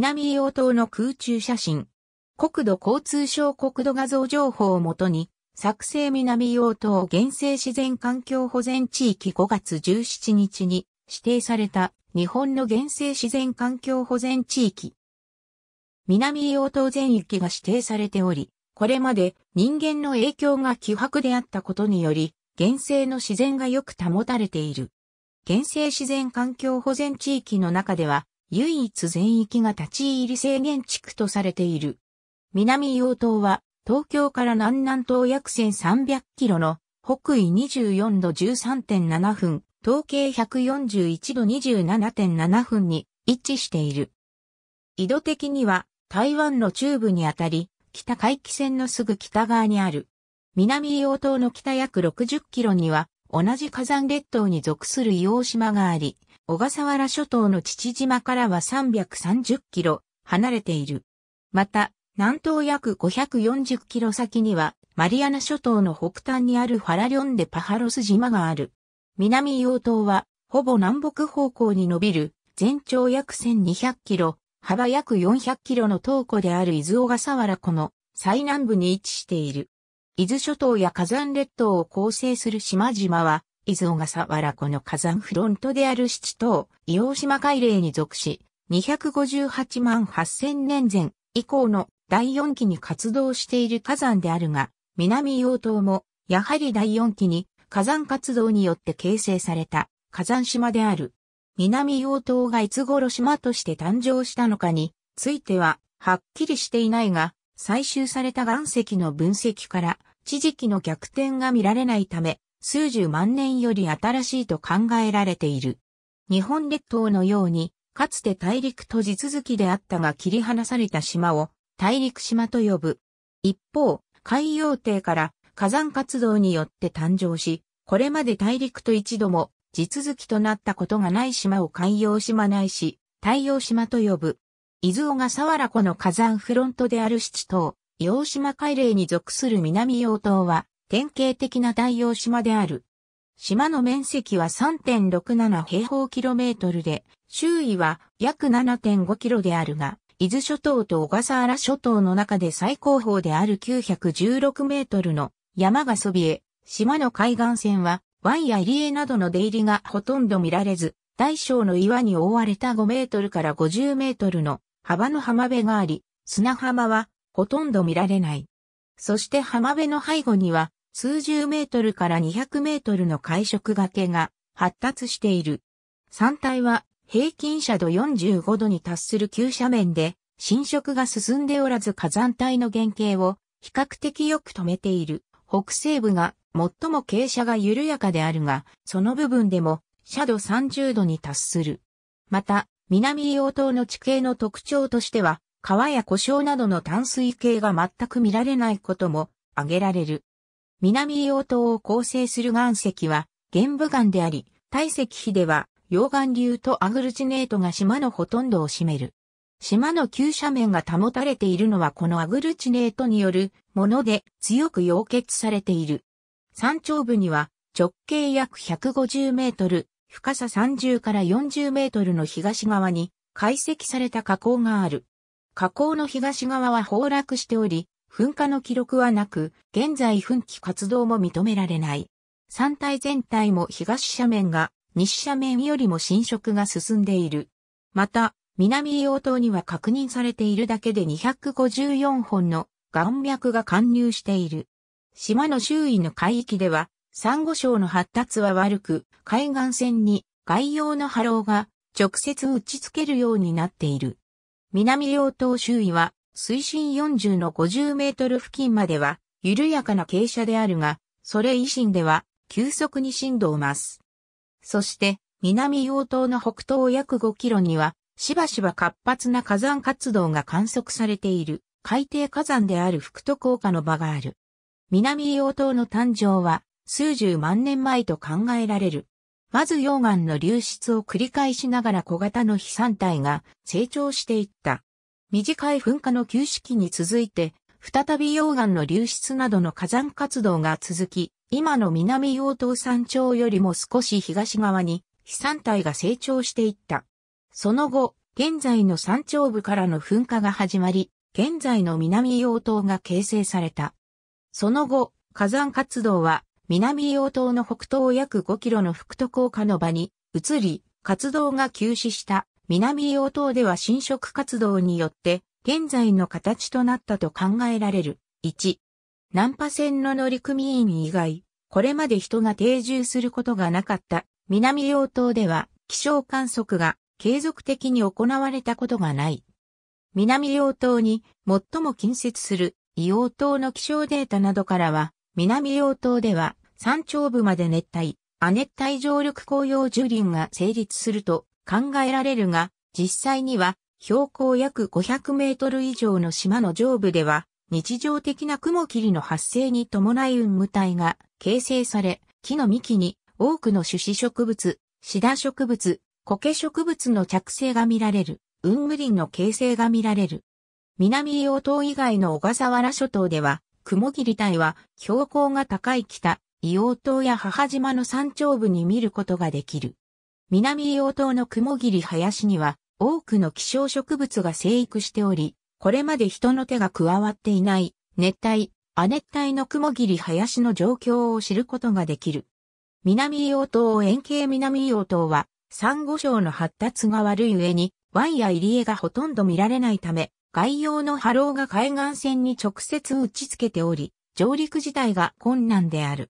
南硫黄島の空中写真。国土交通省国土画像情報をもとに、作成南硫黄島原生自然環境保全地域5月17日に指定された日本の原生自然環境保全地域。南硫黄島全域が指定されており、これまで人間の影響が希薄であったことにより、原生の自然がよく保たれている。原生自然環境保全地域の中では、唯一全域が立ち入り制限地区とされている。南洋島は、東京から南南東約1300キロの北緯24度13.7分、東経141度27.7分に位置している。緯度的には台湾の中部にあたり、北海岸線のすぐ北側にある。南洋島の北約60キロには同じ火山列島に属する硫島があり、小笠原諸島の父島からは330キロ離れている。また、南東約540キロ先には、マリアナ諸島の北端にあるファラリョンデパハロス島がある。南洋島は、ほぼ南北方向に伸びる、全長約1200キロ、幅約400キロの東湖である伊豆小笠原湖の最南部に位置している。伊豆諸島や火山列島を構成する島々は、伊豆小笠原湖の火山フロントである七島、伊黄島海嶺に属し、258万8000年前以降の第四期に活動している火山であるが、南洋島も、やはり第四期に火山活動によって形成された火山島である。南洋島がいつ頃島として誕生したのかについては、はっきりしていないが、採集された岩石の分析から、地磁気の逆転が見られないため、数十万年より新しいと考えられている。日本列島のように、かつて大陸と地続きであったが切り離された島を大陸島と呼ぶ。一方、海洋帝から火山活動によって誕生し、これまで大陸と一度も地続きとなったことがない島を海洋島ないし、太陽島と呼ぶ。伊豆小笠原湖の火山フロントである七島、洋島海嶺に属する南洋島は、典型的な大洋島である。島の面積は3.67平方キロメートルで、周囲は約7.5キロであるが、伊豆諸島と小笠原諸島の中で最高峰である916メートルの山がそびえ、島の海岸線は湾や入江などの出入りがほとんど見られず、大小の岩に覆われた5メートルから50メートルの幅の浜辺があり、砂浜はほとんど見られない。そして浜辺の背後には数十メートルから200メートルの海食崖が発達している。山体は平均斜度45度に達する急斜面で浸食が進んでおらず火山帯の原型を比較的よく止めている。北西部が最も傾斜が緩やかであるが、その部分でも斜度30度に達する。また、南硫黄島の地形の特徴としては、川や故障などの淡水系が全く見られないことも挙げられる。南硫黄島を構成する岩石は玄武岩であり、体石比では溶岩流とアグルチネートが島のほとんどを占める。島の急斜面が保たれているのはこのアグルチネートによるもので強く溶結されている。山頂部には直径約150メートル、深さ30から40メートルの東側に解析された火口がある。火口の東側は崩落しており、噴火の記録はなく、現在噴気活動も認められない。山体全体も東斜面が西斜面よりも浸食が進んでいる。また、南硫黄島には確認されているだけで254本の岩脈が貫入している。島の周囲の海域では、珊瑚礁の発達は悪く、海岸線に外洋の波浪が直接打ち付けるようになっている。南硫黄島周囲は水深40の50メートル付近までは緩やかな傾斜であるが、それ以心では急速に振動を増す。そして南洋島の北東約5キロにはしばしば活発な火山活動が観測されている海底火山である福徳岡の場がある。南洋島の誕生は数十万年前と考えられる。まず溶岩の流出を繰り返しながら小型の飛散体が成長していった。短い噴火の旧式に続いて、再び溶岩の流出などの火山活動が続き、今の南洋島山頂よりも少し東側に被山体が成長していった。その後、現在の山頂部からの噴火が始まり、現在の南洋島が形成された。その後、火山活動は南洋島の北東約5キロの福徳岡の場に移り、活動が休止した。南硫黄島では侵食活動によって現在の形となったと考えられる。1、南波線の乗組員以外、これまで人が定住することがなかった南硫黄島では気象観測が継続的に行われたことがない。南硫黄島に最も近接する硫黄島の気象データなどからは、南硫黄島では山頂部まで熱帯、亜熱帯常緑紅葉樹林が成立すると考えられるが、実際には標高約500メートル以上の島の上部では、日常的な雲霧の発生に伴い雲霧体が形成され、木の幹に多くの種子植物、シダ植物、苔植物の着生が見られる、雲霧林の形成が見られる。南硫黄島以外の小笠原諸島では、雲霧帯は標高が高い北、硫黄島や母島の山頂部に見ることができる。南洋島の雲霧林には多くの希少植物が生育しており、これまで人の手が加わっていない熱帯、亜熱帯の雲霧林の状況を知ることができる。南洋黄島円形南洋島は、サンゴ礁の発達が悪い上に、湾や入り江がほとんど見られないため、外洋の波浪が海岸線に直接打ち付けており、上陸自体が困難である。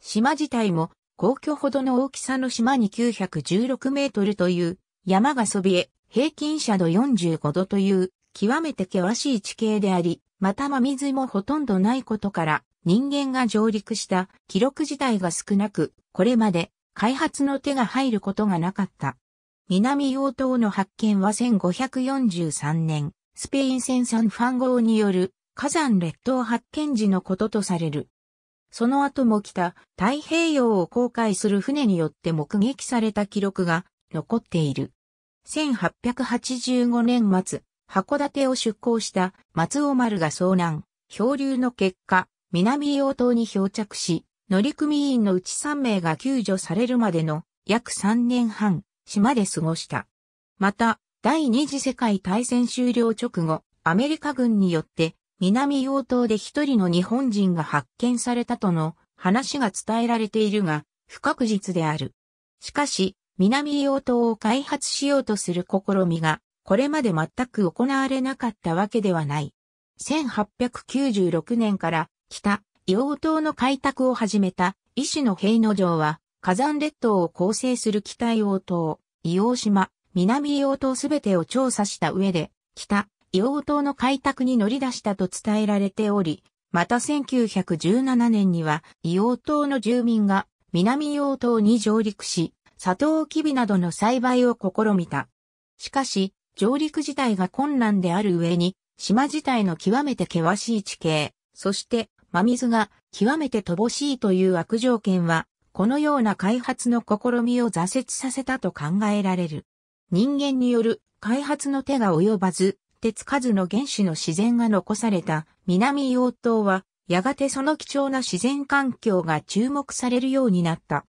島自体も皇居ほどの大きさの島に916メートルという山がそびえ、平均斜度45度という極めて険しい地形であり、また真水もほとんどないことから人間が上陸した記録自体が少なく、これまで開発の手が入ることがなかった。南洋島の発見は1543年、スペイン戦サンファン号による火山列島発見時のこととされる。その後も北太平洋を航海する船によって目撃された記録が残っている。1885年末、函館を出港した松尾丸が遭難、漂流の結果、南洋島に漂着し、乗組員のうち3名が救助されるまでの約3年半、島で過ごした。また、第二次世界大戦終了直後、アメリカ軍によって南洋島で一人の日本人が発見されたとの話が伝えられているが、不確実である。しかし、南洋島を開発しようとする試みが、これまで全く行われなかったわけではない。1896年から北、洋島の開拓を始めた、医師の平野城は、火山列島を構成する北洋島、伊洋島、南洋島すべてを調査した上で、北、硫黄島の開拓に乗り出したと伝えられており、また1917年には硫黄島の住民が南硫黄島に上陸し、サトウキビなどの栽培を試みた。しかし、上陸自体が困難である上に、島自体の極めて険しい地形、そして真水が極めて乏しいという悪条件は、このような開発の試みを挫折させたと考えられる。人間による開発の手が及ばず、手つかずの原始の自然が残された南洋島は、やがてその貴重な自然環境が注目されるようになった。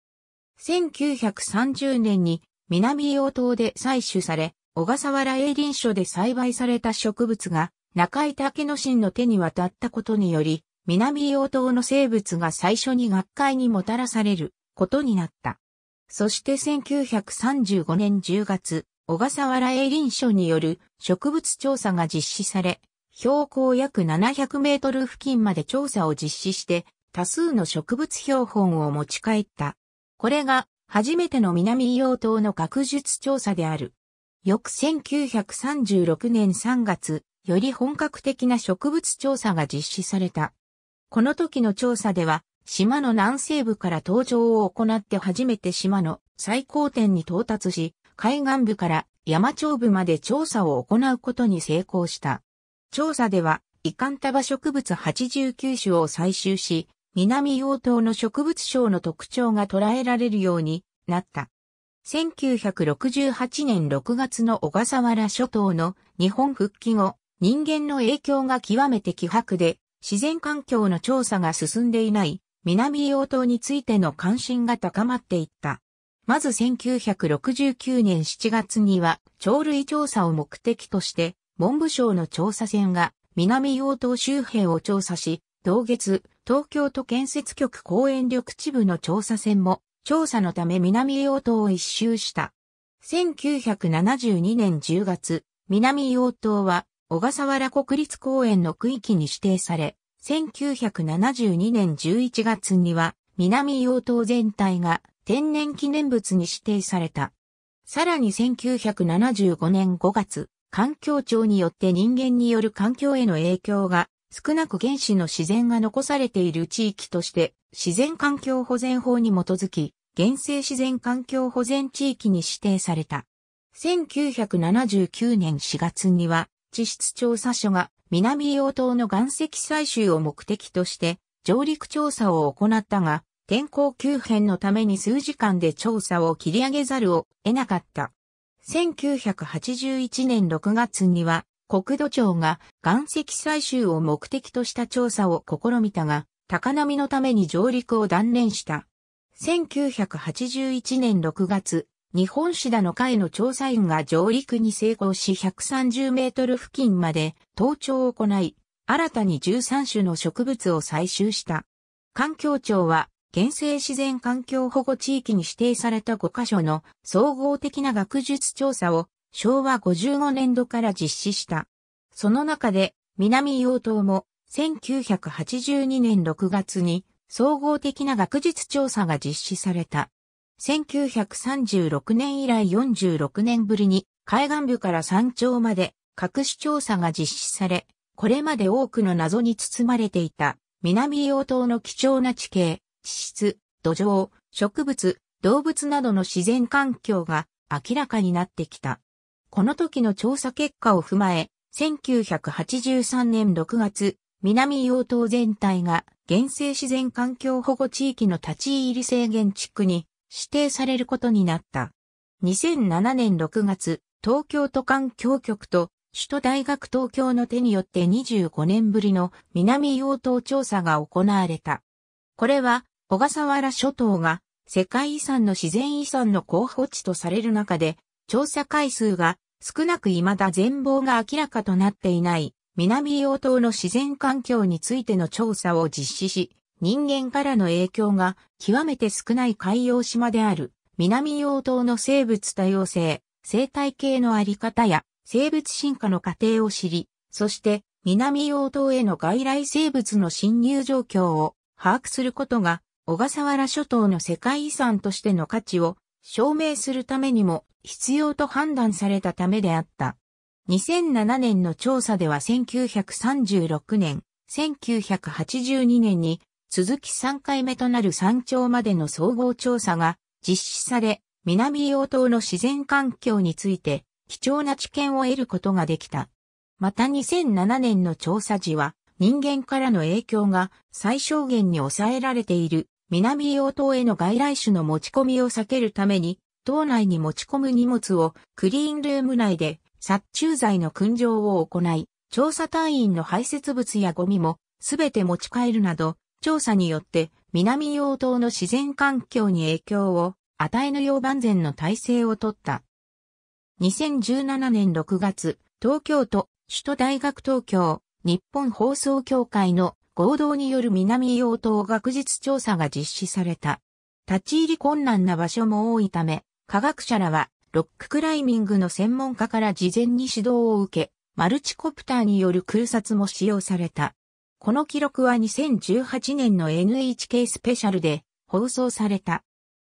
1930年に南洋島で採取され、小笠原栄林所で栽培された植物が中井武之進の手に渡ったことにより、南洋島の生物が最初に学会にもたらされることになった。そして1935年10月、小笠原栄林署による植物調査が実施され、標高約700メートル付近まで調査を実施して、多数の植物標本を持ち帰った。これが初めての南硫黄島の学術調査である。翌1936年3月、より本格的な植物調査が実施された。この時の調査では、島の南西部から登場を行って初めて島の最高点に到達し、海岸部から山頂部まで調査を行うことに成功した。調査では、イカンタバ植物89種を採集し、南洋島の植物省の特徴が捉えられるようになった。1968年6月の小笠原諸島の日本復帰後、人間の影響が極めて希薄で、自然環境の調査が進んでいない南洋島についての関心が高まっていった。まず1969年7月には、鳥類調査を目的として、文部省の調査船が南洋島周辺を調査し、同月、東京都建設局公園緑地部の調査船も、調査のため南洋島を一周した。1972年10月、南洋島は、小笠原国立公園の区域に指定され、1972年11月には、南洋島全体が天然記念物に指定された。さらに1975年5月、環境庁によって人間による環境への影響が少なく原始の自然が残されている地域として自然環境保全法に基づき原生自然環境保全地域に指定された。1979年4月には地質調査所が南硫黄島の岩石採集を目的として上陸調査を行ったが天候急変のために数時間で調査を切り上げざるを得なかった。1981年6月には、国土庁が岩石採集を目的とした調査を試みたが、高波のために上陸を断念した。1981年6月、日本シダの会の調査員が上陸に成功し130メートル付近まで登頂を行い、新たに13種の植物を採集した。環境庁は原生自然環境保護地域に指定された5カ所の総合的な学術調査を昭和55年度から実施した。その中で南洋島も1982年6月に総合的な学術調査が実施された。1936年以来46年ぶりに海岸部から山頂まで各種調査が実施され、これまで多くの謎に包まれていた南洋島の貴重な地形、地質、土壌、植物、動物などの自然環境が明らかになってきた。この時の調査結果を踏まえ、1983年6月、南硫黄島全体が原生自然環境保護地域の立ち入り制限地区に指定されることになった。2007年6月、東京都環境局と首都大学東京の手によって25年ぶりの南硫黄島調査が行われた。これは小笠原諸島が世界遺産の自然遺産の候補地とされる中で、調査回数が少なく未だ全貌が明らかとなっていない南硫島の自然環境についての調査を実施し、人間からの影響が極めて少ない海洋島である南硫島の生物多様性、生態系のあり方や生物進化の過程を知り、そして南硫島への外来生物の侵入状況を把握することが小笠原諸島の世界遺産としての価値を証明するためにも必要と判断されたためであった。2007年の調査では1936年、1982年に続き3回目となる山頂までの総合調査が実施され、南洋島の自然環境について貴重な知見を得ることができた。また2007年の調査時は人間からの影響が最小限に抑えられている南洋島への外来種の持ち込みを避けるために、島内に持ち込む荷物をクリーンルーム内で殺虫剤の燻蒸を行い、調査隊員の排泄物やゴミもすべて持ち帰るなど、調査によって南洋島の自然環境に影響を与えぬよう万全の体制をとった。2017年6月、東京都、首都大学東京、日本放送協会の合同による南硫黄島学術調査が実施された。立ち入り困難な場所も多いため、科学者らはロッククライミングの専門家から事前に指導を受け、マルチコプターによる空撮も使用された。この記録は2018年の NHK スペシャルで放送された。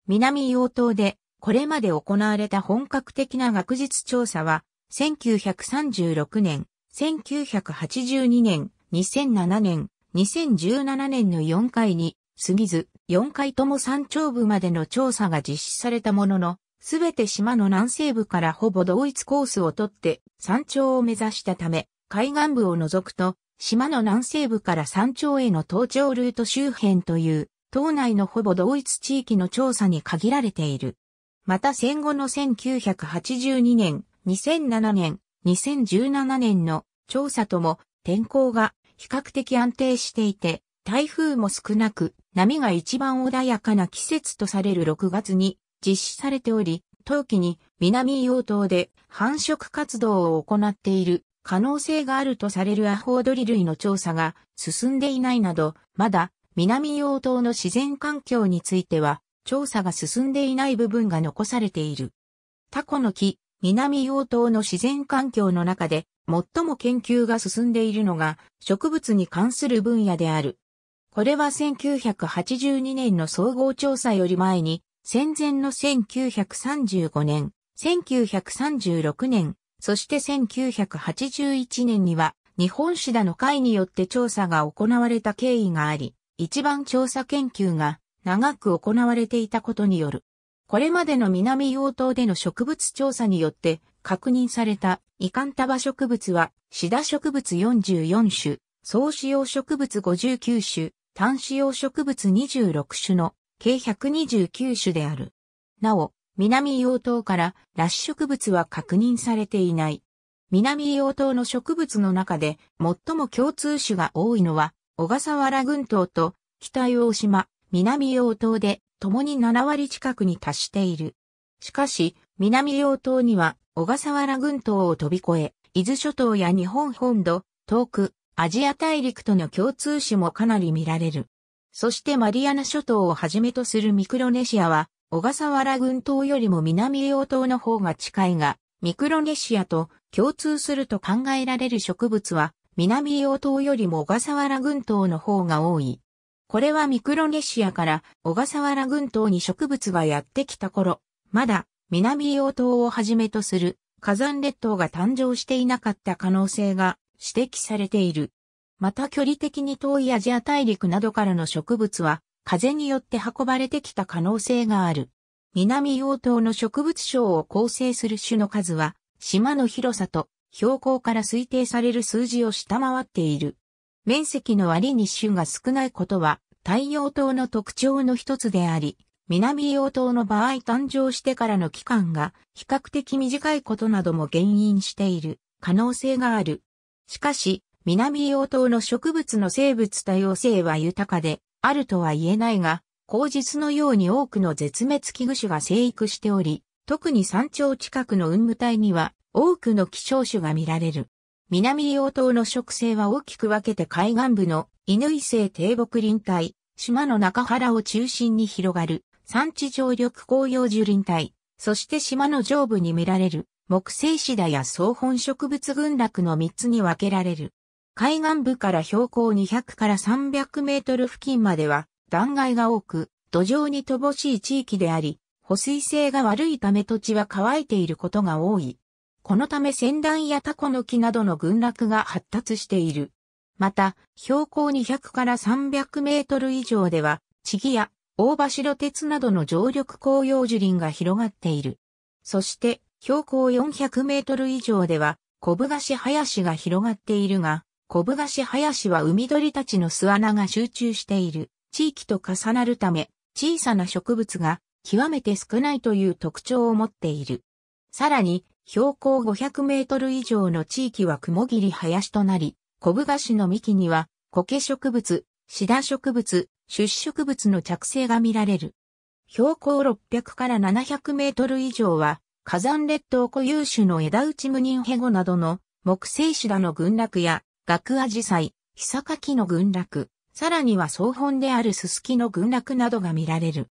南硫黄島でこれまで行われた本格的な学術調査は、1936年、1982年、2007年、2017年の4回に過ぎず、4回とも山頂部までの調査が実施されたものの、すべて島の南西部からほぼ同一コースをとって山頂を目指したため、海岸部を除くと、島の南西部から山頂への登頂ルート周辺という、島内のほぼ同一地域の調査に限られている。また戦後の1982年、2007年、2017年の調査とも天候が比較的安定していて、台風も少なく、波が一番穏やかな季節とされる6月に実施されており、冬季に南洋島で繁殖活動を行っている可能性があるとされるアホウドリ類の調査が進んでいないなど、まだ南洋島の自然環境については調査が進んでいない部分が残されている。タコの木、南洋島の自然環境の中で最も研究が進んでいるのが植物に関する分野である。これは1982年の総合調査より前に、戦前の1935年、1936年、そして1981年には、日本史だの会によって調査が行われた経緯があり、一番調査研究が長く行われていたことによる。これまでの南洋島での植物調査によって確認されたイカンタバ植物は、シダ植物44種、総使用植物59種、単使用植物26種の計129種である。なお、南洋島からシュ植物は確認されていない。南洋島の植物の中で最も共通種が多いのは、小笠原群島と北洋島、南洋島で共に7割近くに達している。しかし、南洋島には小笠原群島を飛び越え、伊豆諸島や日本本土、遠く、アジア大陸との共通種もかなり見られる。そしてマリアナ諸島をはじめとするミクロネシアは、小笠原群島よりも南硫黄島の方が近いが、ミクロネシアと共通すると考えられる植物は、南硫黄島よりも小笠原群島の方が多い。これはミクロネシアから小笠原群島に植物がやってきた頃、まだ南硫黄島をはじめとする火山列島が誕生していなかった可能性が指摘されている。また距離的に遠いアジア大陸などからの植物は風によって運ばれてきた可能性がある。南硫黄島の植物省を構成する種の数は島の広さと標高から推定される数字を下回っている。面積の割に種が少ないことは太陽島の特徴の一つであり、南硫黄島の場合誕生してからの期間が比較的短いことなども原因している可能性がある。しかし、南硫黄島の植物の生物多様性は豊かで、あるとは言えないが、口実のように多くの絶滅危惧種が生育しており、特に山頂近くの雲武帯には多くの希少種が見られる。南硫黄島の植生は大きく分けて海岸部の乾性低木林帯、島の中原を中心に広がる山地上緑紅葉樹林帯、そして島の上部に見られる木製シダや草本植物群落の3つに分けられる。海岸部から標高200から300メートル付近までは断崖が多く、土壌に乏しい地域であり、保水性が悪いため土地は乾いていることが多い。このため仙台やタコの木などの群落が発達している。また、標高200から300メートル以上では、チギや大橋鉄などの常緑紅葉樹林が広がっている。そして、標高400メートル以上では、コブガシ林が広がっているが、コブガシ林は海鳥たちの巣穴が集中している地域と重なるため、小さな植物が極めて少ないという特徴を持っている。さらに、標高500メートル以上の地域は雲霧林となり、コブガシの幹には、苔植物、シダ植物、出植物の着生が見られる。標高600から700メートル以上は、火山列島固有種の枝内無人ヘゴなどの木星シダの群落や、ガクアジサイ、ヒサカキの群落、さらには総本であるススキの群落などが見られる。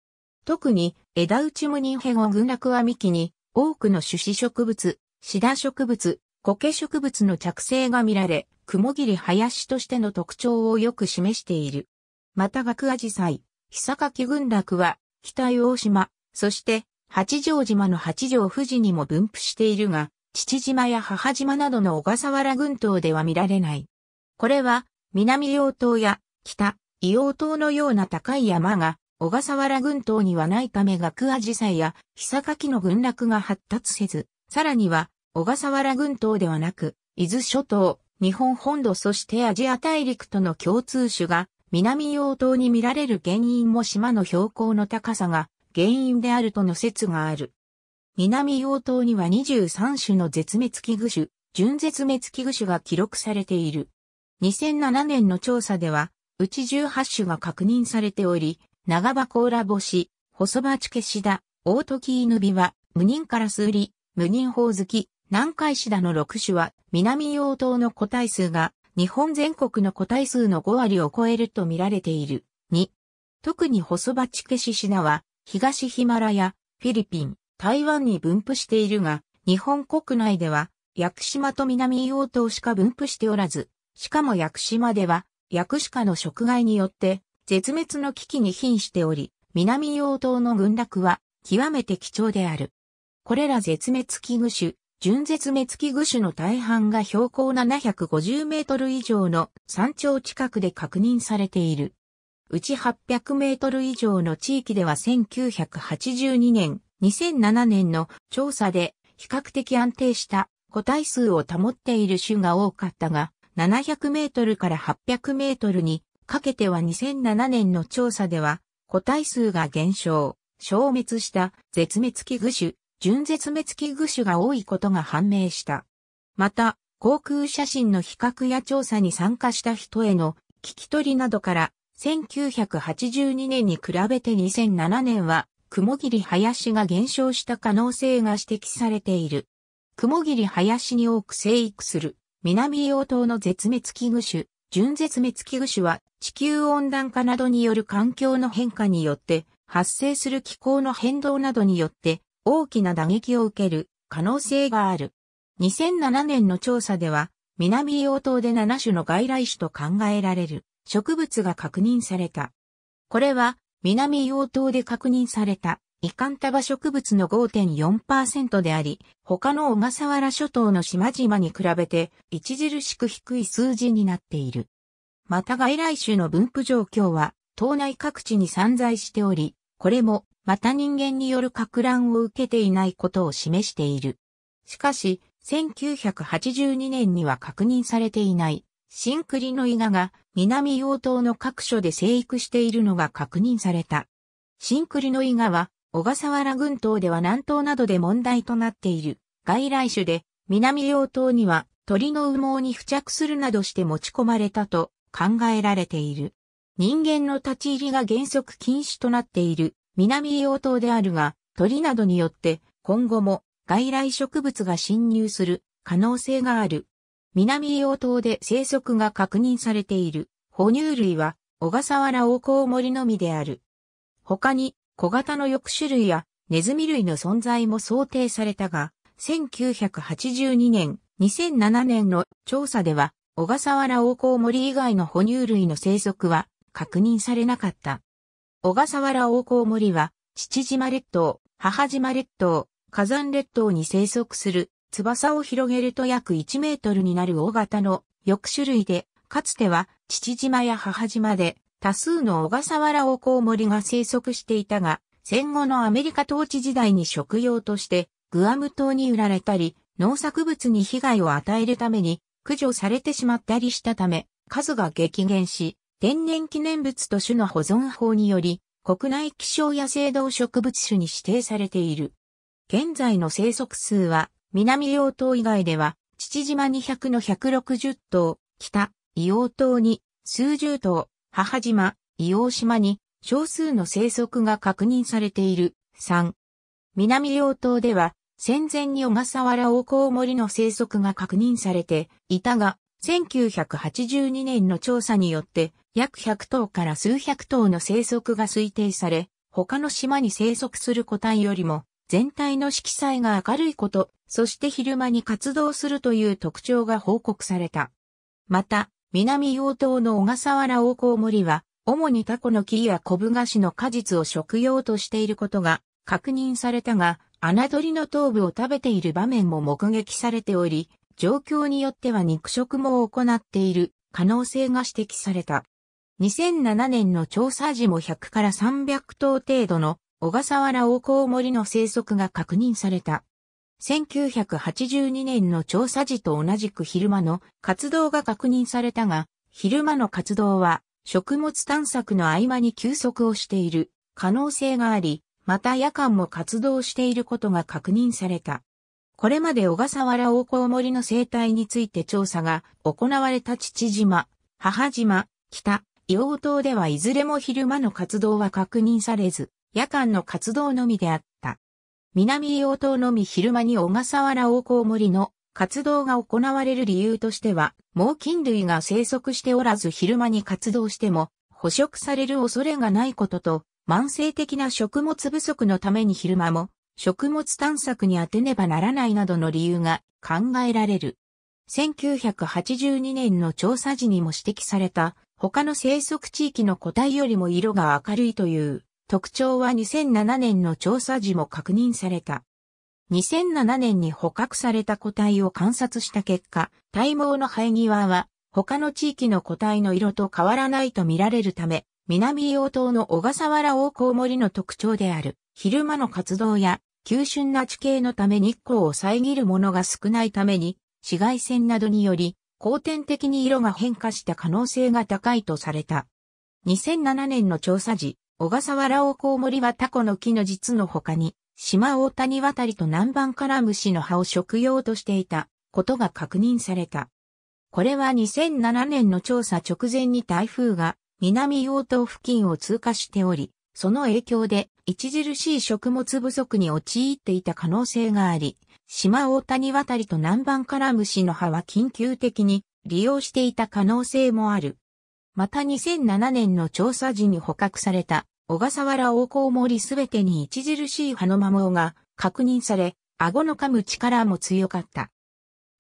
特に枝内無人ヘゴ群落は幹に多くの種子植物、シダ植物、苔植物の着生が見られ、雲霧林としての特徴をよく示している。また学アジサイ、ヒサカキ群落は、北大島、そして、八丈島の八丈富士にも分布しているが、父島や母島などの小笠原群島では見られない。これは、南洋島や北、硫黄島のような高い山が、小笠原群島にはないため学アジサイや、ヒサカキの群落が発達せず、さらには、小笠原群島ではなく、伊豆諸島、日本本土そしてアジア大陸との共通種が南洋島に見られる原因も島の標高の高さが原因であるとの説がある。南洋島には23種の絶滅危惧種、純絶滅危惧種が記録されている。2007年の調査では、うち18種が確認されており、長葉甲羅星、細葉チケシダ、オートキイヌビは、無人から数理、無人ホオズキ、南海シダの6種は、南洋島の個体数が日本全国の個体数の5割を超えると見られている。2、特に細バ地ケシシナは、東ヒマラヤ、フィリピン、台湾に分布しているが、日本国内では、屋久島と南洋島しか分布しておらず、しかも屋久島では、屋久鹿の食害によって、絶滅の危機に瀕しており、南洋島の群落は、極めて貴重である。これら絶滅危惧種、純絶滅危惧種の大半が標高750メートル以上の山頂近くで確認されている。うち800メートル以上の地域では1982年、2007年の調査で比較的安定した個体数を保っている種が多かったが、700メートルから800メートルにかけては2007年の調査では個体数が減少、消滅した絶滅危惧種純絶滅危惧種が多いことが判明した。また、航空写真の比較や調査に参加した人への聞き取りなどから、1982年に比べて2007年は、雲霧林が減少した可能性が指摘されている。雲霧林に多く生育する南硫黄島の絶滅危惧種、純絶滅危惧種は地球温暖化などによる環境の変化によって発生する気候の変動などによって大きな打撃を受ける可能性がある。2007年の調査では、南硫黄島で7種の外来種と考えられる植物が確認された。これは南硫黄島で確認された遺憾束植物の5.4%であり、他の小笠原諸島の島々に比べて著しく低い数字になっている。また外来種の分布状況は島内各地に散在しており、これもまた人間による格乱を受けていないことを示している。しかし、1982年には確認されていない、シンクリのイガが南洋島の各所で生育しているのが確認された。シンクリのイガは、小笠原群島では南東などで問題となっている外来種で、南洋島には鳥の羽毛に付着するなどして持ち込まれたと考えられている。人間の立ち入りが原則禁止となっている南硫黄島であるが、鳥などによって今後も外来植物が侵入する可能性がある。南硫黄島で生息が確認されている哺乳類は小笠原王コ森のみである。他に小型の翼種類やネズミ類の存在も想定されたが、1982年、2007年の調査では小笠原王コ森以外の哺乳類の生息は確認されなかった。小笠原王光森は、父島列島、母島列島、火山列島に生息する、翼を広げると約1メートルになる大型の翼種類で、かつては父島や母島で多数の小笠原王光森が生息していたが、戦後のアメリカ統治時代に食用としてグアム島に売られたり、農作物に被害を与えるために駆除されてしまったりしたため、数が激減し、天然記念物と種の保存法により、国内希少野生動植物種に指定されている。現在の生息数は、南洋島以外では、父島200の160頭、北、硫黄島に数十頭、母島、硫黄島に少数の生息が確認されている。3。南洋島では、戦前に小笠原大コウモリの生息が確認されていたが、1982年の調査によって約100頭から数百頭の生息が推定され、他の島に生息する個体よりも、全体の色彩が明るいこと、そして昼間に活動するという特徴が報告された。また、南洋島の小笠原王公森は、主にタコの木やコブガシの果実を食用としていることが確認されたが、穴りの頭部を食べている場面も目撃されており、状況によっては肉食も行っている可能性が指摘された。2007年の調査時も100から300頭程度の小笠原大コウモリの生息が確認された。1982年の調査時と同じく昼間の活動が確認されたが、昼間の活動は食物探索の合間に休息をしている可能性があり、また夜間も活動していることが確認された。これまで小笠原大コウモリの生態について調査が行われた父島、母島、北、硫黄島ではいずれも昼間の活動は確認されず、夜間の活動のみであった。南硫黄島のみ昼間に小笠原王光森の活動が行われる理由としては、猛禽類が生息しておらず昼間に活動しても捕食される恐れがないことと、慢性的な食物不足のために昼間も食物探索に当てねばならないなどの理由が考えられる。1982年の調査時にも指摘された他の生息地域の個体よりも色が明るいという特徴は2007年の調査時も確認された。2007年に捕獲された個体を観察した結果、体毛の生え際は他の地域の個体の色と変わらないと見られるため、南洋島の小笠原大コウモリの特徴である昼間の活動や急峻な地形のため日光を遮るものが少ないために紫外線などにより後天的に色が変化した可能性が高いとされた。2007年の調査時、小笠原大コウモリはタコの木の実の他に、島大谷渡りと南蛮カラムシの葉を食用としていたことが確認された。これは2007年の調査直前に台風が南洋島付近を通過しており、その影響で著しい食物不足に陥っていた可能性があり、島大谷渡りと南蛮カラムシの葉は緊急的に利用していた可能性もある。また2007年の調査時に捕獲された小笠原大コ森すべてに著しい葉の摩耗が確認され、顎の噛む力も強かった。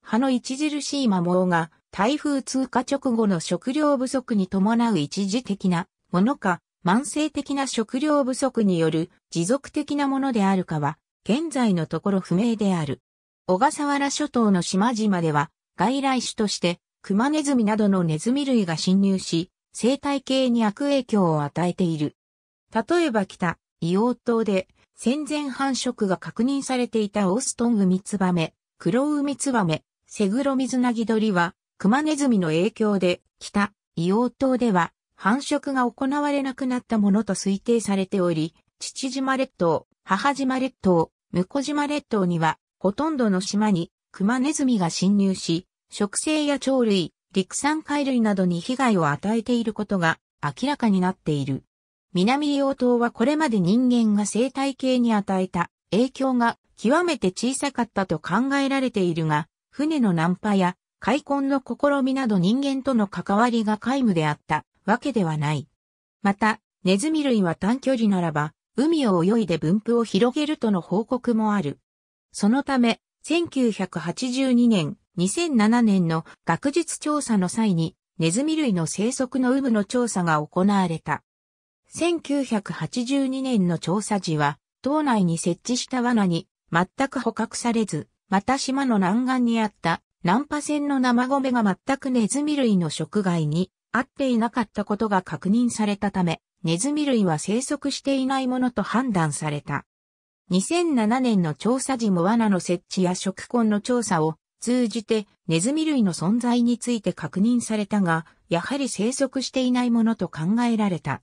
葉の著しい摩耗が台風通過直後の食料不足に伴う一時的なものか慢性的な食料不足による持続的なものであるかは、現在のところ不明である。小笠原諸島の島々では、外来種として、クマネズミなどのネズミ類が侵入し、生態系に悪影響を与えている。例えば北、硫黄島で、戦前繁殖が確認されていたオストンウミツバメ、クロウミツバメ、セグロミズナギドリは、クマネズミの影響で、北、硫黄島では、繁殖が行われなくなったものと推定されており、父島列島、母島列島、婿島列島には、ほとんどの島にクマネズミが侵入し、植生や鳥類、陸産海類などに被害を与えていることが明らかになっている。南硫黄島はこれまで人間が生態系に与えた影響が極めて小さかったと考えられているが、船の難破や開墾の試みなど人間との関わりが皆無であった。わけではない。また、ネズミ類は短距離ならば、海を泳いで分布を広げるとの報告もある。そのため、1982年、2007年の学術調査の際に、ネズミ類の生息の有無の調査が行われた。1982年の調査時は、島内に設置した罠に全く捕獲されず、また島の南岸にあった南波線の生米が全くネズミ類の食害に合っていなかったことが確認されたため、ネズミ類は生息していないものと判断された。2007年の調査時も罠の設置や食根の調査を通じてネズミ類の存在について確認されたが、やはり生息していないものと考えられた。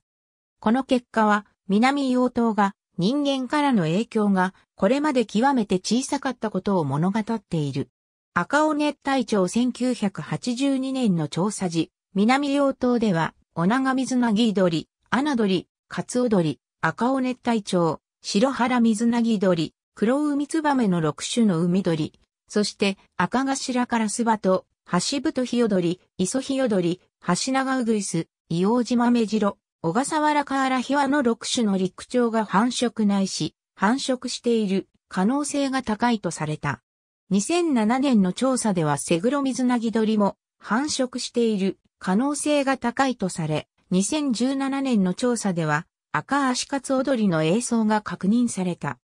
この結果は南硫黄島が人間からの影響がこれまで極めて小さかったことを物語っている。赤尾熱帯町1982年の調査時、南洋島では、オナガミズナギドリ、アナドリ、カツオドリ、赤尾熱帯鳥、白原水なぎ鳥、黒海ツバメの6種の海鳥、そして赤頭からスバと、ハシブトヒヨドリ、イソヒヨドリ、ハシナガウグイス、イオウジマメジロ、小笠原カーラヒワの6種の陸鳥が繁殖ないし、繁殖している可能性が高いとされた。2007年の調査ではセグロミズナギドリも繁殖している可能性が高いとされ、2017年の調査では、赤足カツ踊りの映像が確認された。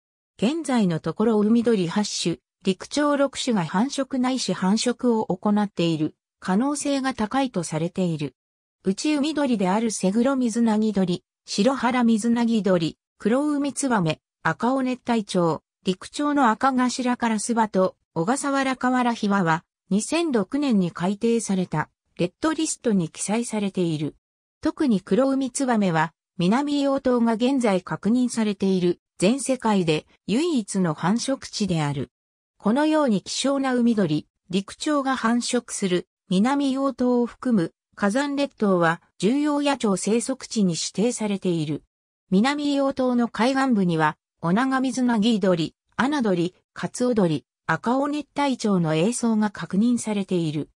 現在のところ海鳥8種、陸鳥6種が繁殖ないし繁殖を行っている、可能性が高いとされている。うち海鳥であるセグロミズナギ鳥、白原ミズナギ鳥、黒海ツバメ、赤尾熱帯鳥、陸鳥の赤頭からスバと小笠原河原ヒワは2006年に改定された。レッドリストに記載されている。特に黒海ツバメは、南洋島が現在確認されている全世界で唯一の繁殖地である。このように希少な海鳥、陸鳥が繁殖する南洋島を含む火山列島は重要野鳥生息地に指定されている。南洋島の海岸部には、オナガミズナギドリ、アナドリ、カツオドリ、赤尾熱帯鳥の映像が確認されている。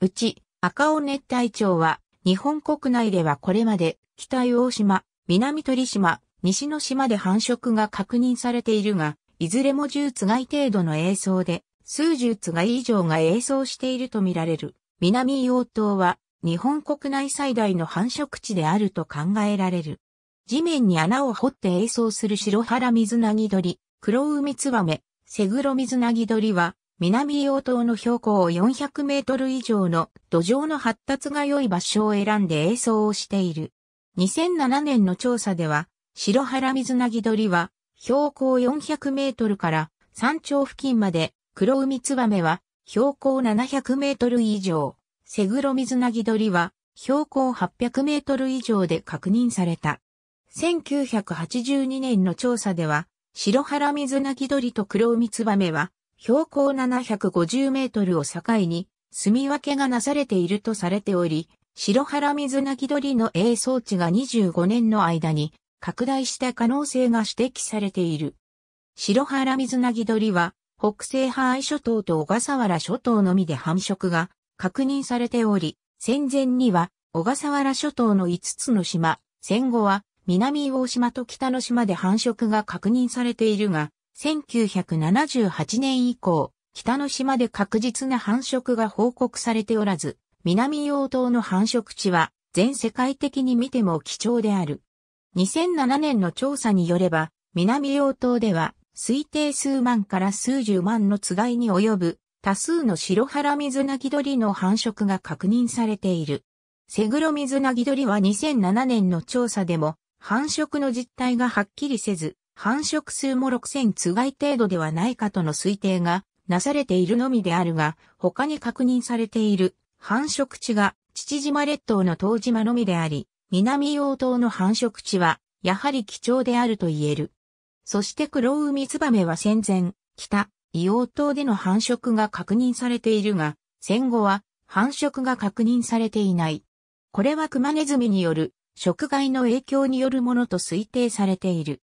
うち、赤尾熱帯町は、日本国内ではこれまで、北大島、南鳥島、西の島で繁殖が確認されているが、いずれも10つ外程度の映像で、数十つ外以上が映像しているとみられる。南硫黄島は、日本国内最大の繁殖地であると考えられる。地面に穴を掘って映像する白原水なぎ鳥、黒海ツバメ、セグロ水なぎ鳥は、南硫黄島の標高400メートル以上の土壌の発達が良い場所を選んで営巣をしている。2007年の調査では、白原水なぎ鳥は標高400メートルから山頂付近まで、黒海ツバメは標高700メートル以上、セグロ水なぎ鳥は標高800メートル以上で確認された。1982年の調査では、白原水なぎ鳥と黒海ツバメは標高750メートルを境に、住み分けがなされているとされており、白原水なぎ鳥の営装地が25年の間に拡大した可能性が指摘されている。白原水なぎ鳥は、北西ハワイ諸島と小笠原諸島のみで繁殖が確認されており、戦前には小笠原諸島の5つの島、戦後は南大島と北の島で繁殖が確認されているが、1978年以降、北の島で確実な繁殖が報告されておらず、南洋島の繁殖地は全世界的に見ても貴重である。2007年の調査によれば、南洋島では推定数万から数十万のつがいに及ぶ多数の白原水なぎ鳥の繁殖が確認されている。セグロ水なぎ鳥は2007年の調査でも繁殖の実態がはっきりせず、繁殖数も6000つがい程度ではないかとの推定がなされているのみであるが、他に確認されている繁殖地が父島列島の東島のみであり、南洋島の繁殖地はやはり貴重であると言える。そして黒海ツバメは戦前、北、硫黄島での繁殖が確認されているが、戦後は繁殖が確認されていない。これはクマネズミによる食害の影響によるものと推定されている。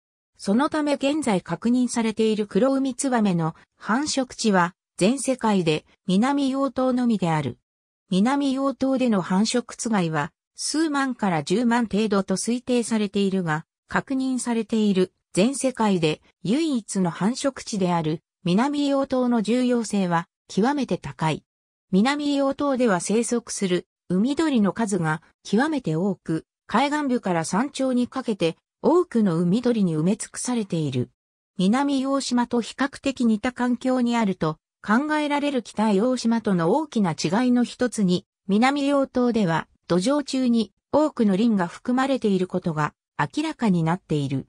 そのため現在確認されている黒海ツバメの繁殖地は全世界で南洋島のみである。南洋島での繁殖つがいは数万から十万程度と推定されているが、確認されている全世界で唯一の繁殖地である南洋島の重要性は極めて高い。南洋島では生息する海鳥の数が極めて多く、海岸部から山頂にかけて多くの海鳥に埋め尽くされている。南洋島と比較的似た環境にあると考えられる北洋島との大きな違いの一つに、南洋島では土壌中に多くのンが含まれていることが明らかになっている。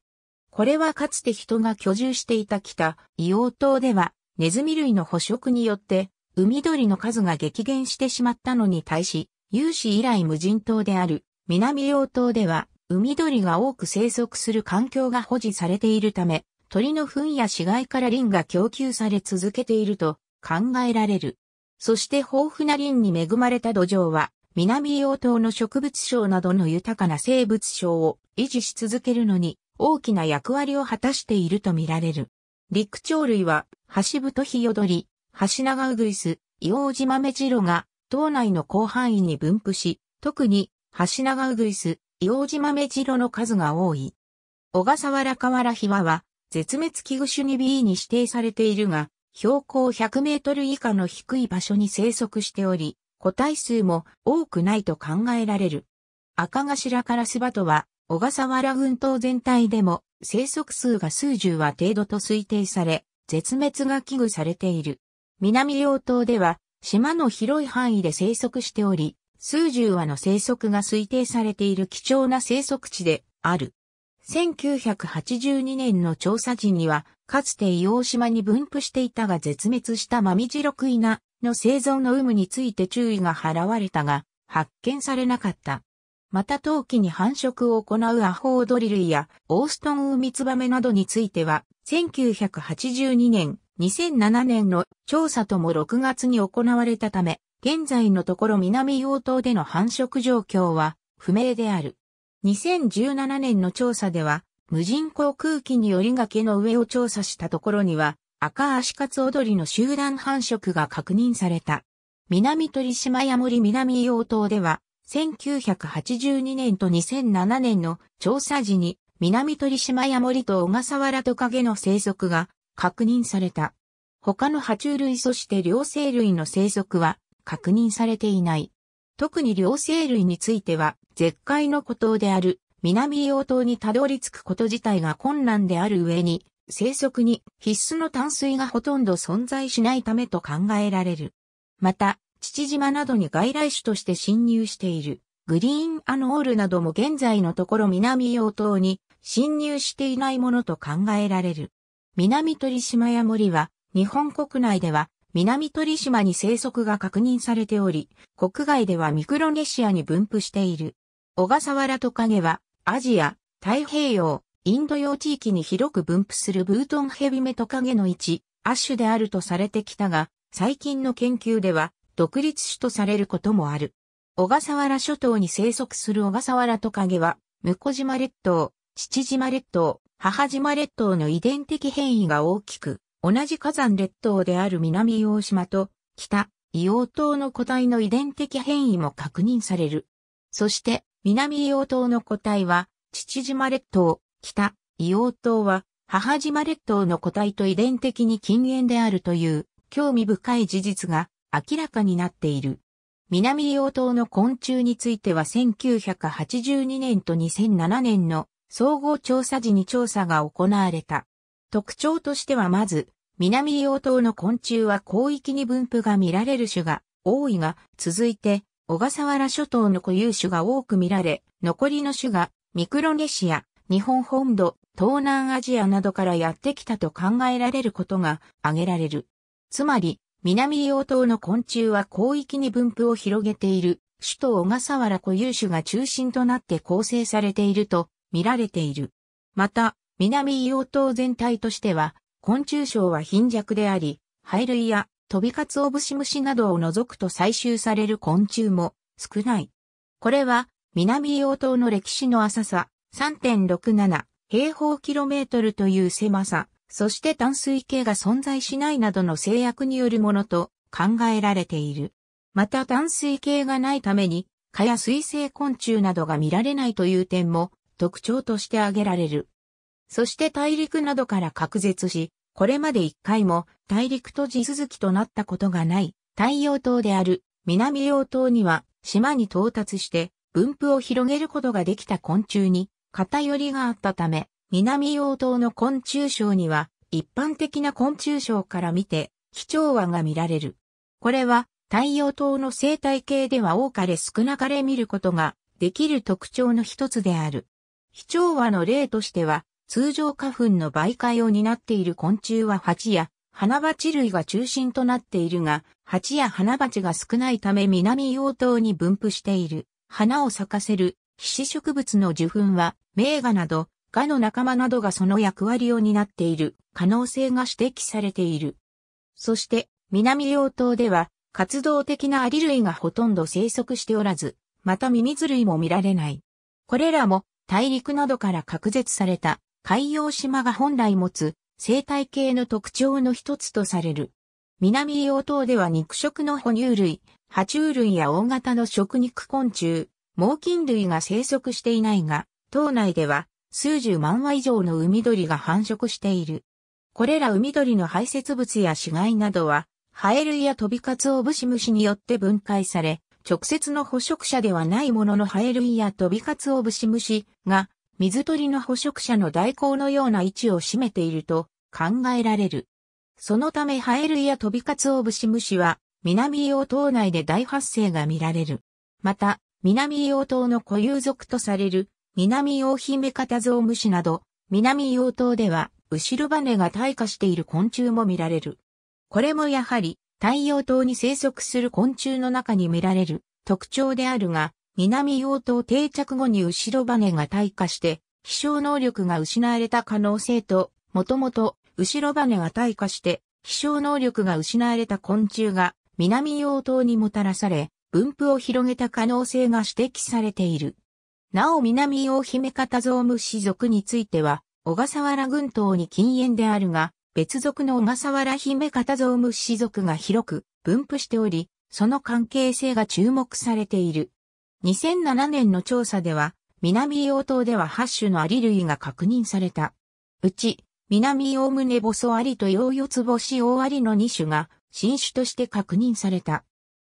これはかつて人が居住していた北、硫黄島では、ネズミ類の捕食によって、海鳥の数が激減してしまったのに対し、有史以来無人島である、南洋島では、海鳥が多く生息する環境が保持されているため、鳥の糞や死骸からンが供給され続けていると考えられる。そして豊富なンに恵まれた土壌は、南硫黄島の植物省などの豊かな生物省を維持し続けるのに大きな役割を果たしているとみられる。陸鳥類は、ハシブトヒヨドリ、ハシナガウグイス、イオウジマメジロが、島内の広範囲に分布し、特に、ハシナガウグイス、硫黄島ジ白の数が多い。小笠原瓦ひわは、絶滅危惧種に B に指定されているが、標高100メートル以下の低い場所に生息しており、個体数も多くないと考えられる。赤頭カラスバトは、小笠原群島全体でも生息数が数十は程度と推定され、絶滅が危惧されている。南洋島では、島の広い範囲で生息しており、数十羽の生息が推定されている貴重な生息地である。1982年の調査時には、かつて硫黄島に分布していたが絶滅したマミジロクイナの生存の有無について注意が払われたが、発見されなかった。また冬季に繁殖を行うアホウドリ類やオーストンウミツバメなどについては、1982年、2007年の調査とも6月に行われたため、現在のところ南洋島での繁殖状況は不明である。2017年の調査では、無人航空機により崖の上を調査したところには、赤足カツ踊りの集団繁殖が確認された。南鳥島や森南洋島では、1982年と2007年の調査時に、南鳥島や森と小笠原トカゲの生息が確認された。他の爬虫類そして両生類の生息は確認されていない。特に両生類については、絶海の孤島である南硫黄島にたどり着くこと自体が困難である上に、生息に必須の淡水がほとんど存在しないためと考えられる。また、父島などに外来種として侵入している、グリーンアノールなども現在のところ南洋島に侵入していないものと考えられる。南鳥島や森は、日本国内では南鳥島に生息が確認されており、国外ではミクロネシアに分布している。小笠原トカゲは、アジア、太平洋、インド洋地域に広く分布するブートンヘビメトカゲの一、亜種であるとされてきたが、最近の研究では、独立種とされることもある。小笠原諸島に生息する小笠原トカゲは、向島列島、父島列島、母島列島の遺伝的変異が大きく、同じ火山列島である南硫黄島と北硫黄島の個体の遺伝的変異も確認される。そして南硫黄島の個体は父島列島、北硫黄島は母島列島の個体と遺伝的に近縁であるという興味深い事実が明らかになっている。南硫黄島の昆虫については1982年と2007年の総合調査時に調査が行われた。特徴としてはまず、南硫黄島の昆虫は広域に分布が見られる種が多いが、続いて、小笠原諸島の固有種が多く見られ、残りの種がミクロネシア、日本本土、東南アジアなどからやってきたと考えられることが挙げられる。つまり、南硫黄島の昆虫は広域に分布を広げている、首都小笠原固有種が中心となって構成されていると見られている。また、南硫黄島全体としては、昆虫症は貧弱であり、貝類や飛びカツオブシムシなどを除くと採集される昆虫も少ない。これは南硫黄島の歴史の浅さ3.67平方キロメートルという狭さ、そして淡水系が存在しないなどの制約によるものと考えられている。また淡水系がないために、蚊や水生昆虫などが見られないという点も特徴として挙げられる。そして大陸などから隔絶し、これまで一回も大陸と地続きとなったことがない太陽島である南洋島には島に到達して分布を広げることができた昆虫に偏りがあったため、南洋島の昆虫賞には一般的な昆虫賞から見て貴重話が見られる。これは太陽島の生態系では多かれ少なかれ見ることができる特徴の一つである。貴重話の例としては通常花粉の媒介を担っている昆虫は蜂や花蜂類が中心となっているが、蜂や花蜂が少ないため南洋島に分布している花を咲かせる皮脂植物の受粉は、名画など、画の仲間などがその役割を担っている可能性が指摘されている。そして、南洋島では、活動的なアリ類がほとんど生息しておらず、またミミズ類も見られない。これらも大陸などから隔絶された海洋島が本来持つ生態系の特徴の一つとされる。南硫黄島では肉食の哺乳類、爬虫類や大型の食肉昆虫、猛禽類が生息していないが、島内では数十万羽以上の海鳥が繁殖している。これら海鳥の排泄物や死骸などは、ハエ類やトビカツオブシムシによって分解され、直接の捕食者ではないもののハエ類やトビカツオブシムシが水鳥の捕食者の代行のような位置を占めていると考えられる。そのためハエ類やトビカツオブシムシは南硫黄島内で大発生が見られる。また、南硫黄島の固有属とされる南硫黄姫カタゾウムシなど、南硫黄島では後ろ羽が退化している昆虫も見られる。これもやはり太陽島に生息する昆虫の中に見られる特徴であるが、南洋島定着後に後ろ羽が退化して、飛翔能力が失われた可能性と、もともと、後ろ羽が退化して、飛翔能力が失われた昆虫が、南洋島にもたらされ、分布を広げた可能性が指摘されている。なお南大姫片ゾウムシ族については、小笠原群島に禁煙であるが、別族の小笠原姫方ゾウムシ族が広く分布しており、その関係性が注目されている。2007年の調査では、南硫黄島では8種のアリ類が確認された。うち、南硫黄胸ボソアリと硫黄四つ星オオアリの2種が新種として確認された。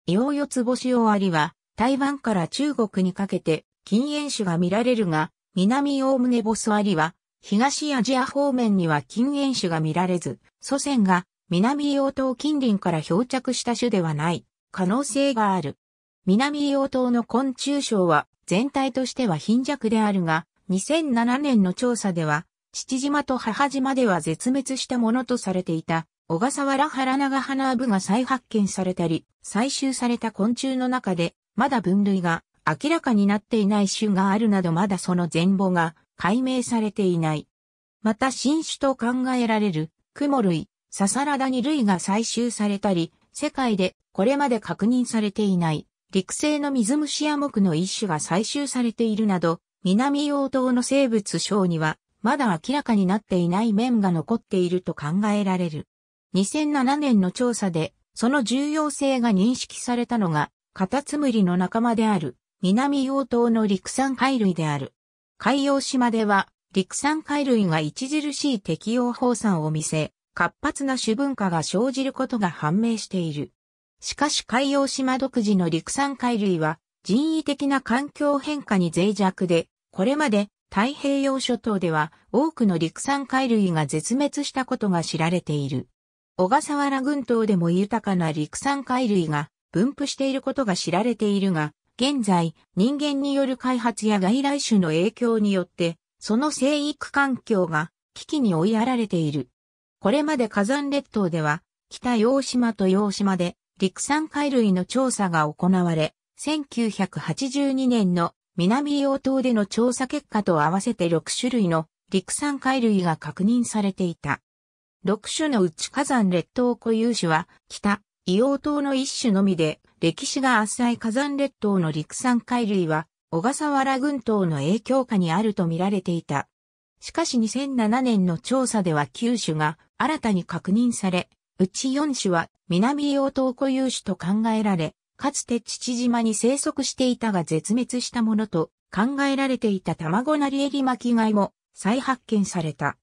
硫黄四つ星オオアリは台湾から中国にかけて禁煙種が見られるが、南硫黄胸ボソアリは東アジア方面には禁煙種が見られず、祖先が南硫黄島近隣から漂着した種ではない可能性がある。南硫黄島の昆虫症は全体としては貧弱であるが、2007年の調査では、父島と母島では絶滅したものとされていた、小笠原原長花部が再発見されたり、採集された昆虫の中で、まだ分類が明らかになっていない種があるなどまだその全貌が解明されていない。また新種と考えられる、クモ類、ササラダニ類が採集されたり、世界でこれまで確認されていない。陸生の水虫や木の一種が採集されているなど、南洋島の生物省には、まだ明らかになっていない面が残っていると考えられる。2007年の調査で、その重要性が認識されたのが、カタツムリの仲間である、南洋島の陸産貝類である。海洋島では、陸産貝類が著しい適応放散を見せ、活発な種文化が生じることが判明している。しかし海洋島独自の陸産海類は人為的な環境変化に脆弱で、これまで太平洋諸島では多くの陸産海類が絶滅したことが知られている。小笠原群島でも豊かな陸産海類が分布していることが知られているが、現在人間による開発や外来種の影響によって、その生育環境が危機に追いやられている。これまで火山列島では、北洋島と洋島で陸産海類の調査が行われ、1982年の南洋島での調査結果と合わせて6種類の陸産海類が確認されていた。6種のうち火山列島固有種は北、硫黄島の一種のみで、歴史が浅い火山列島の陸産海類は小笠原群島の影響下にあると見られていた。しかし2007年の調査では9種が新たに確認され、うち4種は南洋島固有種と考えられ、かつて父島に生息していたが絶滅したものと考えられていた卵なりエリマキガイも再発見された。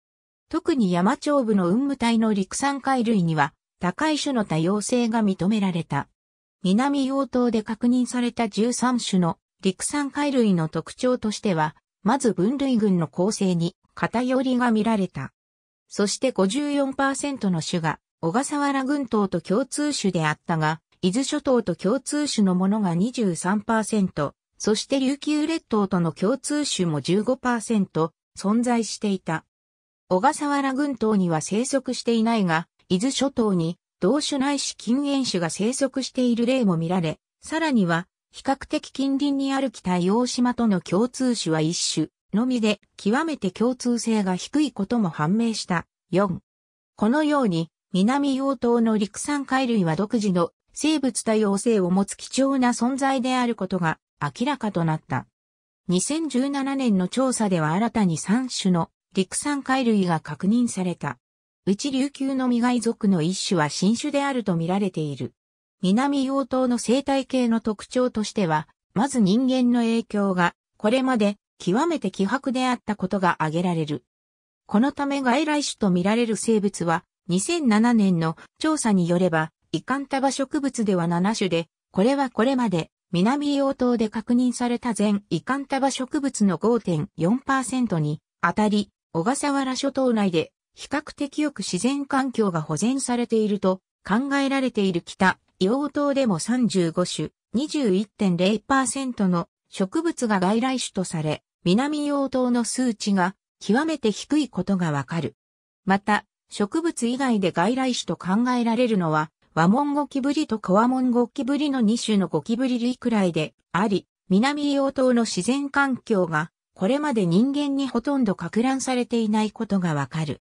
特に山頂部の雲武帯の陸産貝類には高い種の多様性が認められた。南洋島で確認された13種の陸産貝類の特徴としては、まず分類群の構成に偏りが見られた。そして54%の種が小笠原群島と共通種であったが、伊豆諸島と共通種のものが23%、そして琉球列島との共通種も15%存在していた。小笠原群島には生息していないが、伊豆諸島に同種ないし近縁種が生息している例も見られ、さらには、比較的近隣にある北洋島との共通種は一種のみで、極めて共通性が低いことも判明した。4。このように、南洋島の陸産海類は独自の生物多様性を持つ貴重な存在であることが明らかとなった。2017年の調査では新たに3種の陸産海類が確認された。うち琉球の未外属の一種は新種であると見られている。南洋島の生態系の特徴としては、まず人間の影響が、これまで極めて希薄であったことが挙げられる。このため外来種と見られる生物は、2007年の調査によれば、イカンタバ植物では7種で、これはこれまで南洋島で確認された全イカンタバ植物の5.4%に当たり、小笠原諸島内で比較的よく自然環境が保全されていると考えられている北洋島でも35種21.0%の植物が外来種とされ、南洋島の数値が極めて低いことがわかる。また、植物以外で外来種と考えられるのは、ワモンゴキブリとコワモンゴキブリの2種のゴキブリ類くらいであり、南硫黄島の自然環境が、これまで人間にほとんど拡乱されていないことがわかる。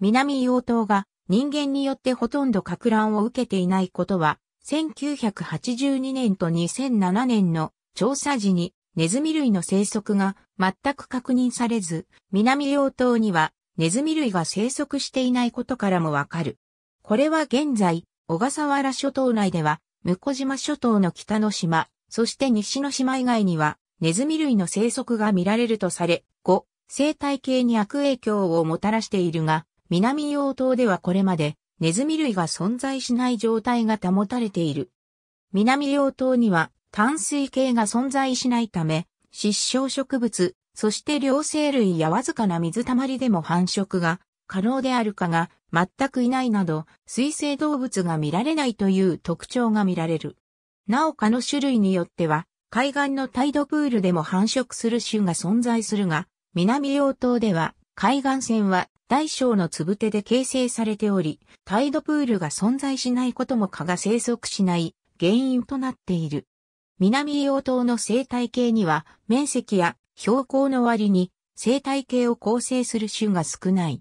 南硫黄島が人間によってほとんど拡乱を受けていないことは、1982年と2007年の調査時にネズミ類の生息が全く確認されず、南硫黄島にはネズミ類が生息していないことからもわかる。これは現在、小笠原諸島内では、向島諸島の北の島、そして西の島以外には、ネズミ類の生息が見られるとされ、5、生態系に悪影響をもたらしているが、南洋島ではこれまで、ネズミ類が存在しない状態が保たれている。南洋島には、淡水系が存在しないため、失笑植物、そして両生類やわずかな水たまりでも繁殖が可能であるかが全くいないなど、水生動物が見られないという特徴が見られる。なお蚊の種類によっては、海岸のタイドプールでも繁殖する種が存在するが、南洋島では海岸線は大小のつぶてで形成されており、タイドプールが存在しないことも蚊が生息しない原因となっている。南洋島の生態系には面積や標高の割に生態系を構成する種が少ない。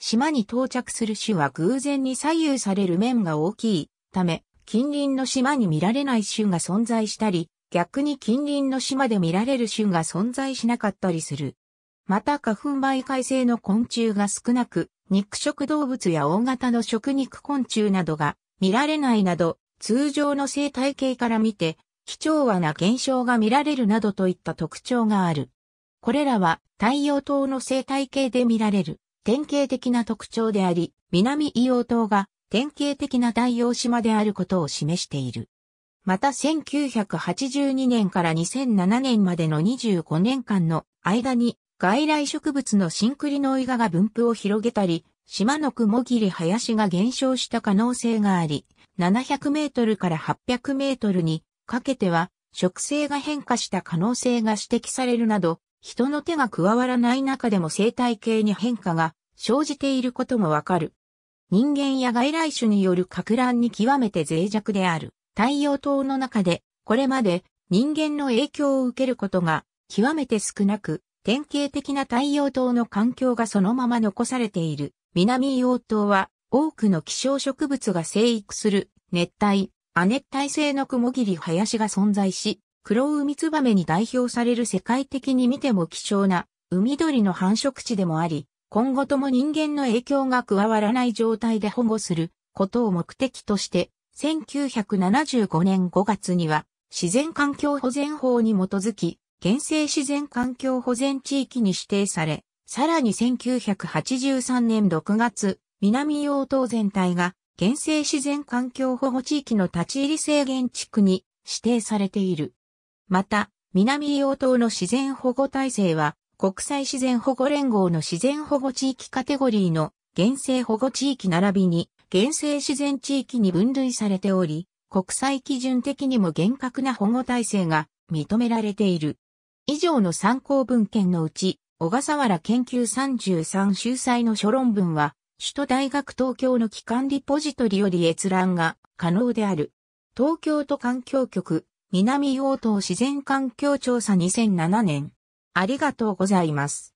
島に到着する種は偶然に左右される面が大きいため、近隣の島に見られない種が存在したり、逆に近隣の島で見られる種が存在しなかったりする。また花粉媒介性の昆虫が少なく、肉食動物や大型の食肉昆虫などが見られないなど、通常の生態系から見て、貴重和な現象が見られるなどといった特徴がある。これらは太陽島の生態系で見られる典型的な特徴であり、南硫黄島が典型的な太陽島であることを示している。また1982年から2007年までの25年間の間に外来植物のシンクリノイガが分布を広げたり、島の雲り林が減少した可能性があり、700メートルから800メートルにかけては植生が変化した可能性が指摘されるなど、人の手が加わらない中でも生態系に変化が生じていることもわかる。人間や外来種による拡乱に極めて脆弱である太陽島の中で、これまで人間の影響を受けることが極めて少なく、典型的な太陽島の環境がそのまま残されている南硫黄島は多くの希少植物が生育する熱帯、亜熱帯性の雲霧林が存在し、黒海ツバメに代表される世界的に見ても貴重な海鳥の繁殖地でもあり、今後とも人間の影響が加わらない状態で保護することを目的として、1975年5月には自然環境保全法に基づき、原生自然環境保全地域に指定され、さらに1983年6月、南洋島全体が原生自然環境保護地域の立ち入り制限地区に指定されている。また、南硫黄島の自然保護体制は、国際自然保護連合の自然保護地域カテゴリーの原生保護地域並びに原生自然地域に分類されており、国際基準的にも厳格な保護体制が認められている。以上の参考文献のうち、小笠原研究33秀才の諸論文は、首都大学東京の機関リポジトリより閲覧が可能である。東京都環境局南洋島自然環境調査2007年。ありがとうございます。